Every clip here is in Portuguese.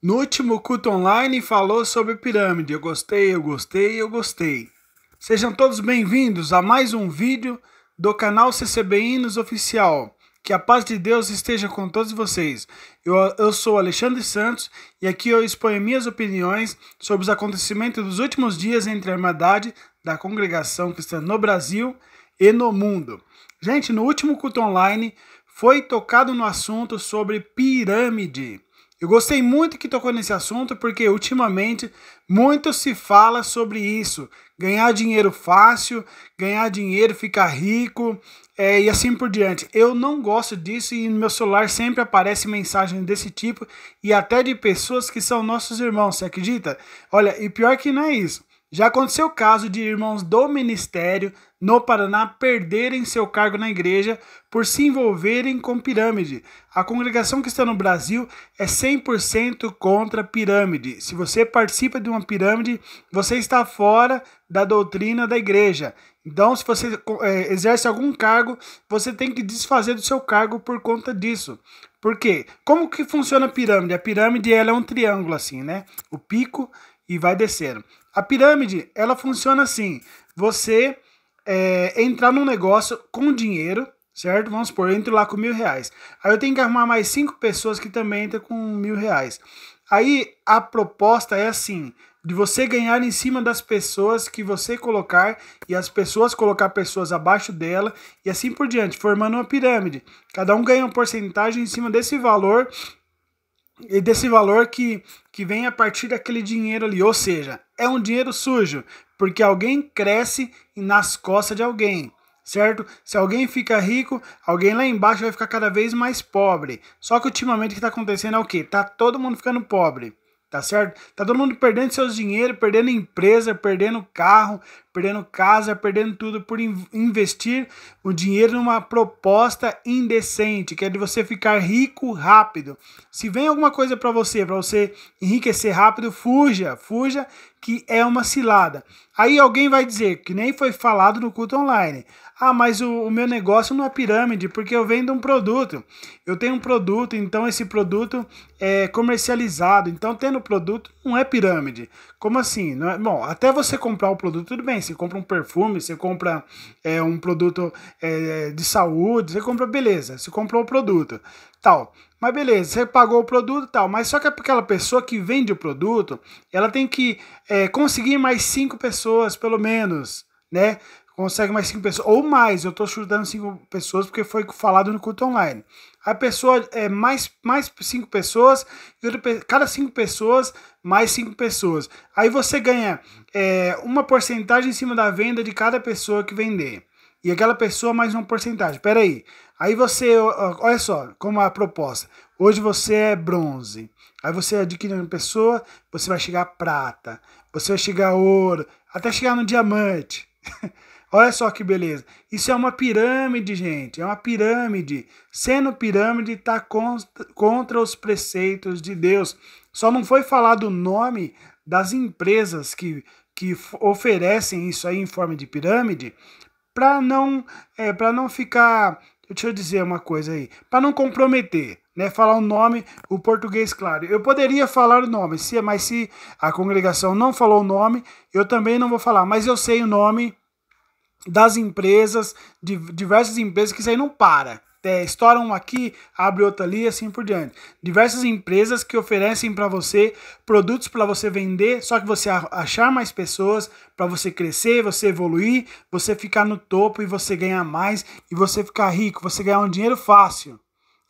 No último culto online falou sobre pirâmide. Eu gostei, eu gostei, eu gostei. Sejam todos bem-vindos a mais um vídeo do canal CCB Hinos Oficial. Que a paz de Deus esteja com todos vocês. Eu, eu sou Alexandre Santos e aqui eu exponho minhas opiniões sobre os acontecimentos dos últimos dias entre a Irmandade da Congregação Cristã no Brasil e no mundo. Gente, no último culto online foi tocado no assunto sobre pirâmide. Eu gostei muito que tocou nesse assunto porque ultimamente muito se fala sobre isso. Ganhar dinheiro fácil, ganhar dinheiro, ficar rico é, e assim por diante. Eu não gosto disso e no meu celular sempre aparece mensagem desse tipo e até de pessoas que são nossos irmãos, você acredita? Olha, e pior que não é isso. Já aconteceu o caso de irmãos do ministério no Paraná perderem seu cargo na igreja por se envolverem com pirâmide. A congregação que está no Brasil é 100% contra pirâmide. Se você participa de uma pirâmide, você está fora da doutrina da igreja. Então, se você é, exerce algum cargo, você tem que desfazer do seu cargo por conta disso. Por quê? Como que funciona a pirâmide? A pirâmide ela é um triângulo assim, né? O pico e vai descendo. A pirâmide, ela funciona assim: você é, entrar num negócio com dinheiro, certo? Vamos supor, eu entro lá com mil reais. Aí eu tenho que arrumar mais cinco pessoas que também entram com mil reais. Aí a proposta é assim: de você ganhar em cima das pessoas que você colocar e as pessoas colocar pessoas abaixo dela e assim por diante, formando uma pirâmide. Cada um ganha uma porcentagem em cima desse valor e desse valor que, que vem a partir daquele dinheiro ali. Ou seja, é um dinheiro sujo, porque alguém cresce nas costas de alguém, certo? Se alguém fica rico, alguém lá embaixo vai ficar cada vez mais pobre. Só que ultimamente o que está acontecendo é o quê? Tá todo mundo ficando pobre. Tá certo? Tá todo mundo perdendo seus dinheiro, perdendo empresa, perdendo carro, perdendo casa, perdendo tudo por investir o dinheiro numa proposta indecente, que é de você ficar rico rápido. Se vem alguma coisa para você, para você enriquecer rápido, fuja, fuja, que é uma cilada. Aí alguém vai dizer, que nem foi falado no culto online. Ah, mas o, o meu negócio não é pirâmide, porque eu vendo um produto. Eu tenho um produto, então esse produto é comercializado. Então, tendo produto, não é pirâmide. Como assim? Não é, bom, até você comprar o produto, tudo bem você compra um perfume, você compra é, um produto é, de saúde, você compra beleza, você comprou o produto, tal. Mas beleza, você pagou o produto tal, mas só que é aquela pessoa que vende o produto, ela tem que é, conseguir mais cinco pessoas, pelo menos, né? consegue mais cinco pessoas, ou mais, eu estou chutando cinco pessoas porque foi falado no culto online. A pessoa é mais, mais cinco pessoas, cada cinco pessoas, mais cinco pessoas. Aí você ganha é, uma porcentagem em cima da venda de cada pessoa que vender. E aquela pessoa mais uma porcentagem. Pera aí. Aí você, olha só como é a proposta. Hoje você é bronze. Aí você adquire uma pessoa, você vai chegar prata. Você vai chegar ouro. Até chegar no diamante. Olha só que beleza. Isso é uma pirâmide, gente. É uma pirâmide. Sendo pirâmide, está contra os preceitos de Deus. Só não foi falado o nome das empresas que, que oferecem isso aí em forma de pirâmide para não, é, não ficar. Deixa eu dizer uma coisa aí. Para não comprometer. Né, falar o nome, o português claro. Eu poderia falar o nome, mas se a congregação não falou o nome, eu também não vou falar. Mas eu sei o nome das empresas, de diversas empresas, que isso aí não para. É, estoura um aqui, abre outra ali assim por diante. Diversas empresas que oferecem para você produtos para você vender, só que você achar mais pessoas, para você crescer, você evoluir, você ficar no topo e você ganhar mais e você ficar rico, você ganhar um dinheiro fácil.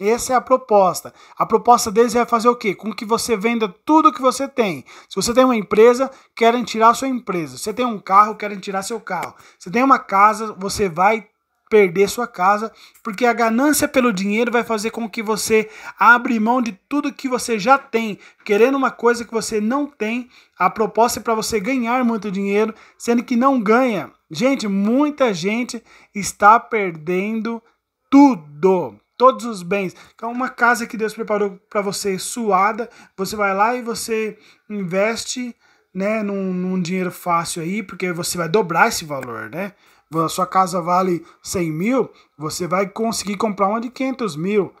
Essa é a proposta. A proposta deles é fazer o quê? Com que você venda tudo que você tem. Se você tem uma empresa, querem tirar sua empresa. Se você tem um carro, querem tirar seu carro. Se tem uma casa, você vai perder sua casa, porque a ganância pelo dinheiro vai fazer com que você abra mão de tudo que você já tem, querendo uma coisa que você não tem. A proposta é para você ganhar muito dinheiro, sendo que não ganha. Gente, muita gente está perdendo tudo todos os bens. Então, uma casa que Deus preparou para você suada, você vai lá e você investe né, num, num, dinheiro fácil aí, porque você vai dobrar esse valor, né? A sua casa vale 100 mil, você vai conseguir comprar uma de 500 mil.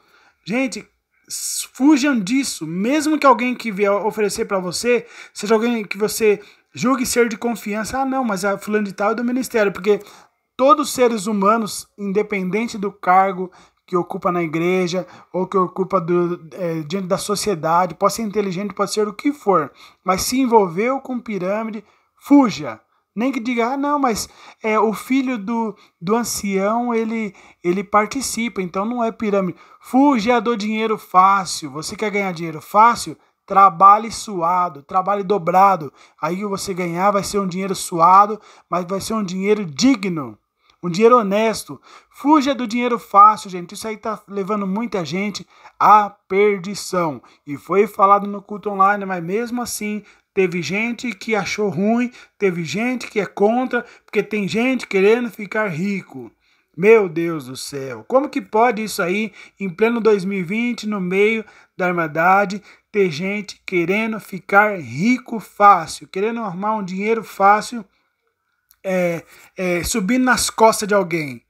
Gente, fujam disso. Mesmo que alguém que vier oferecer para você, seja alguém que você julgue ser de confiança. Ah, não, mas a fulano de tal é do ministério. Porque todos os seres humanos, independente do cargo que ocupa na igreja ou que ocupa do, é, diante da sociedade, pode ser inteligente, pode ser o que for, mas se envolveu com pirâmide, fuja. Nem que diga, ah, não, mas é, o filho do, do ancião, ele, ele participa, então não é pirâmide. Fuja do dinheiro fácil. Você quer ganhar dinheiro fácil? Trabalhe suado, trabalhe dobrado. Aí você ganhar vai ser um dinheiro suado, mas vai ser um dinheiro digno um dinheiro honesto. Fuja do dinheiro fácil, gente. Isso aí tá levando muita gente à perdição. E foi falado no culto online, mas mesmo assim teve gente que achou ruim, teve gente que é contra, porque tem gente querendo ficar rico. Meu Deus do céu, como que pode isso aí, em pleno 2020, no meio da armadade, ter gente querendo ficar rico fácil, querendo arrumar um dinheiro fácil? é, é, subindo nas costas de alguém.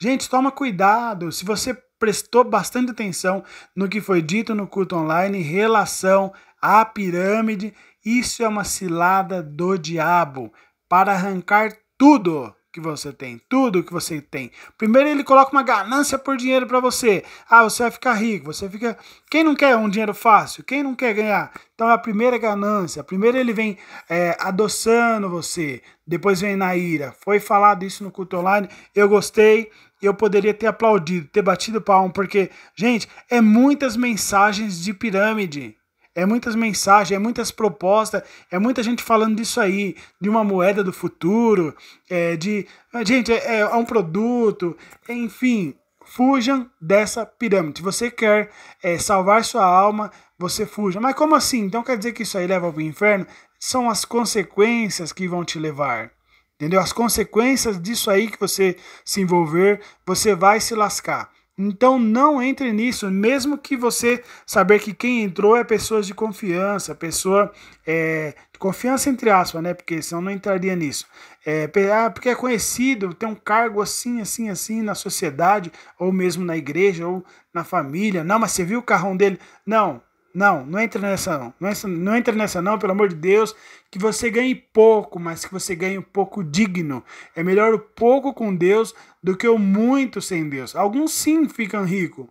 Gente, toma cuidado. Se você prestou bastante atenção no que foi dito no culto online em relação à pirâmide, isso é uma cilada do diabo para arrancar tudo que você tem, tudo que você tem. Primeiro ele coloca uma ganância por dinheiro para você. Ah, você vai ficar rico, você fica. Quem não quer um dinheiro fácil? Quem não quer ganhar? Então é a primeira ganância. Primeiro ele vem é, adoçando você, depois vem na ira. Foi falado isso no culto online, eu gostei. Eu poderia ter aplaudido, ter batido palmo, porque, gente, é muitas mensagens de pirâmide é muitas mensagens, é muitas propostas, é muita gente falando disso aí, de uma moeda do futuro, é, de. Ah, gente, é, é um produto, enfim, fujam dessa pirâmide. Você quer é, salvar sua alma, você fuja. Mas como assim? Então quer dizer que isso aí leva ao inferno? São as consequências que vão te levar. Entendeu? As consequências disso aí que você se envolver, você vai se lascar. Então não entre nisso, mesmo que você saber que quem entrou é pessoas de confiança, pessoa é, de confiança entre aspas, né? Porque senão não entraria nisso. É, ah, porque é conhecido, tem um cargo assim, assim, assim na sociedade, ou mesmo na igreja, ou na família. Não, mas você viu o carrão dele? Não, não, não entra nessa não. Não entra, não entra nessa não, pelo amor de Deus. Que você ganhe pouco, mas que você ganhe um pouco digno. É melhor o pouco com Deus do que o muito sem Deus. Alguns sim ficam ricos,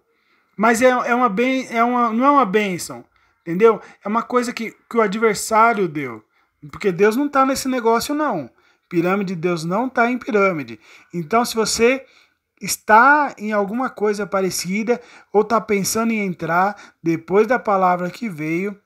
mas é, é uma ben, é uma, não é uma bênção, entendeu? É uma coisa que, que o adversário deu. Porque Deus não está nesse negócio, não. Pirâmide de Deus não está em pirâmide. Então, se você está em alguma coisa parecida ou está pensando em entrar depois da palavra que veio,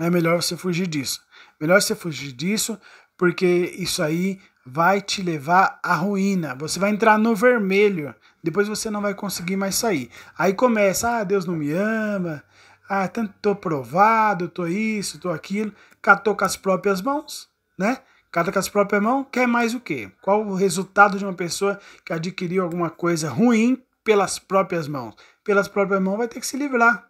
é melhor você fugir disso. Melhor você fugir disso, porque isso aí vai te levar à ruína. Você vai entrar no vermelho, depois você não vai conseguir mais sair. Aí começa: ah, Deus não me ama, ah, tanto tô provado, tô isso, tô aquilo. Catou com as próprias mãos, né? Cada com as próprias mãos quer mais o quê? Qual o resultado de uma pessoa que adquiriu alguma coisa ruim pelas próprias mãos? Pelas próprias mãos vai ter que se livrar.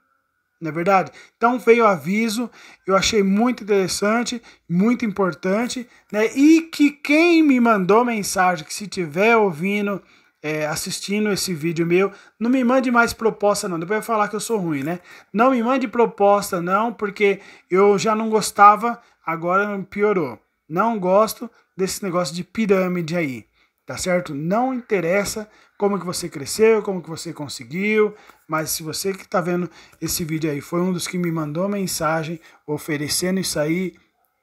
Não é verdade? Então veio o aviso, eu achei muito interessante, muito importante, né? E que quem me mandou mensagem, que se tiver ouvindo é, assistindo esse vídeo meu, não me mande mais proposta não, depois vou falar que eu sou ruim, né? Não me mande proposta não, porque eu já não gostava, agora piorou. Não gosto desse negócio de pirâmide aí, tá certo? Não interessa como que você cresceu, como que você conseguiu, mas se você que está vendo esse vídeo aí foi um dos que me mandou mensagem oferecendo isso aí,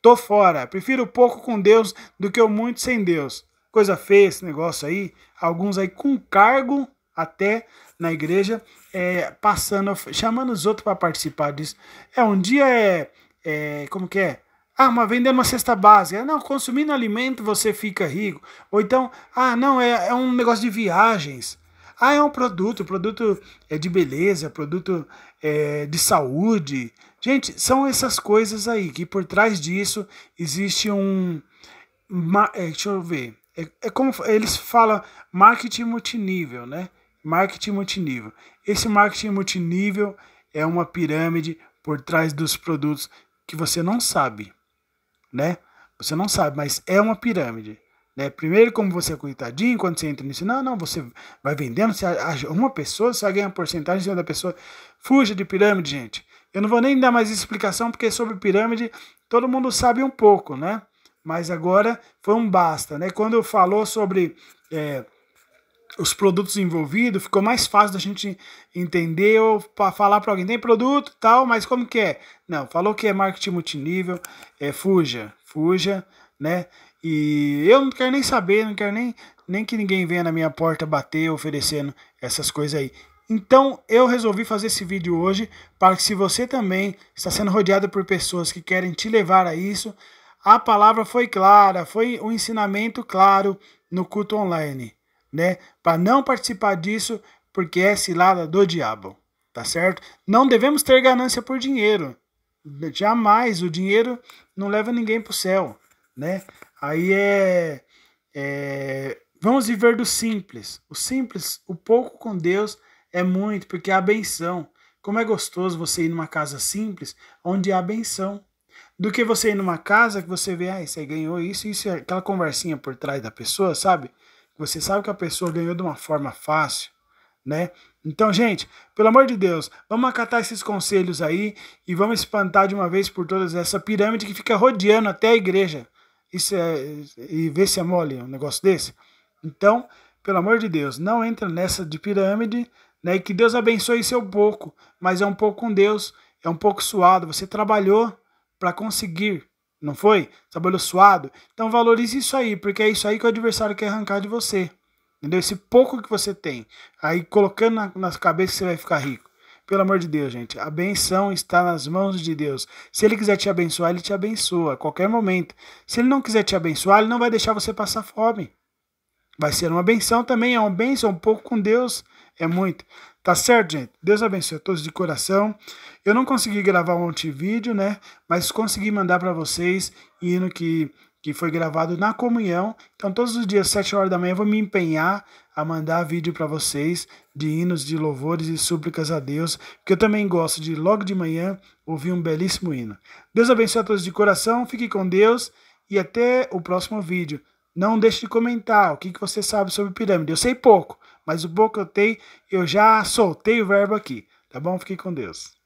tô fora. Prefiro pouco com Deus do que o muito sem Deus. Coisa feia esse negócio aí. Alguns aí com cargo até na igreja, é, passando, chamando os outros para participar disso. É um dia é, é como que é ah, mas vendendo uma cesta básica. Ah, não, consumindo alimento você fica rico. Ou então, ah, não, é, é um negócio de viagens. Ah, é um produto, produto é de beleza, produto é, de saúde. Gente, são essas coisas aí que por trás disso existe um. Uma, é, deixa eu ver. É, é como eles falam marketing multinível, né? Marketing multinível. Esse marketing multinível é uma pirâmide por trás dos produtos que você não sabe né? Você não sabe, mas é uma pirâmide. Né? Primeiro, como você é coitadinho, quando você entra nisso, não, não, você vai vendendo, você uma pessoa, você vai ganhar porcentagem em cima da pessoa. Fuja de pirâmide, gente. Eu não vou nem dar mais explicação, porque sobre pirâmide todo mundo sabe um pouco, né? Mas agora foi um basta, né? Quando eu falou sobre é, os produtos envolvidos, ficou mais fácil da gente entender ou falar para alguém, tem produto tal, mas como que é? Não, falou que é marketing multinível, é fuja, fuja, né? E eu não quero nem saber, não quero nem, nem que ninguém venha na minha porta bater oferecendo essas coisas aí. Então eu resolvi fazer esse vídeo hoje para que se você também está sendo rodeado por pessoas que querem te levar a isso, a palavra foi clara, foi um ensinamento claro no culto online né? Para não participar disso, porque é cilada do diabo, tá certo? Não devemos ter ganância por dinheiro. Jamais o dinheiro não leva ninguém para o céu, né? Aí é, é vamos viver do simples. O simples, o pouco com Deus é muito, porque há é benção. Como é gostoso você ir numa casa simples, onde há benção, do que você ir numa casa que você vê, ah, você ganhou isso, isso, aquela conversinha por trás da pessoa, sabe? Você sabe que a pessoa ganhou de uma forma fácil, né? Então, gente, pelo amor de Deus, vamos acatar esses conselhos aí e vamos espantar de uma vez por todas essa pirâmide que fica rodeando até a igreja. Isso é, e ver se é mole um negócio desse. Então, pelo amor de Deus, não entra nessa de pirâmide, né? E que Deus abençoe seu pouco, mas é um pouco com Deus, é um pouco suado. Você trabalhou para conseguir, não foi? Trabalhou suado. Então valorize isso aí, porque é isso aí que o adversário quer arrancar de você. Entendeu? Esse pouco que você tem. Aí colocando na, na cabeça que você vai ficar rico. Pelo amor de Deus, gente. A benção está nas mãos de Deus. Se ele quiser te abençoar, ele te abençoa a qualquer momento. Se ele não quiser te abençoar, ele não vai deixar você passar fome. Vai ser uma benção também, é uma benção, um pouco com Deus é muito. Tá certo, gente? Deus abençoe a todos de coração. Eu não consegui gravar ontem vídeo, né? Mas consegui mandar para vocês hino que que foi gravado na comunhão. Então, todos os dias, 7 horas da manhã, eu vou me empenhar a mandar vídeo para vocês de hinos, de louvores e súplicas a Deus, porque eu também gosto de, logo de manhã, ouvir um belíssimo hino. Deus abençoe a todos de coração, fique com Deus e até o próximo vídeo. Não deixe de comentar o que, que você sabe sobre pirâmide. Eu sei pouco, mas o que eu tenho, eu já soltei o verbo aqui, tá bom? Fiquei com Deus.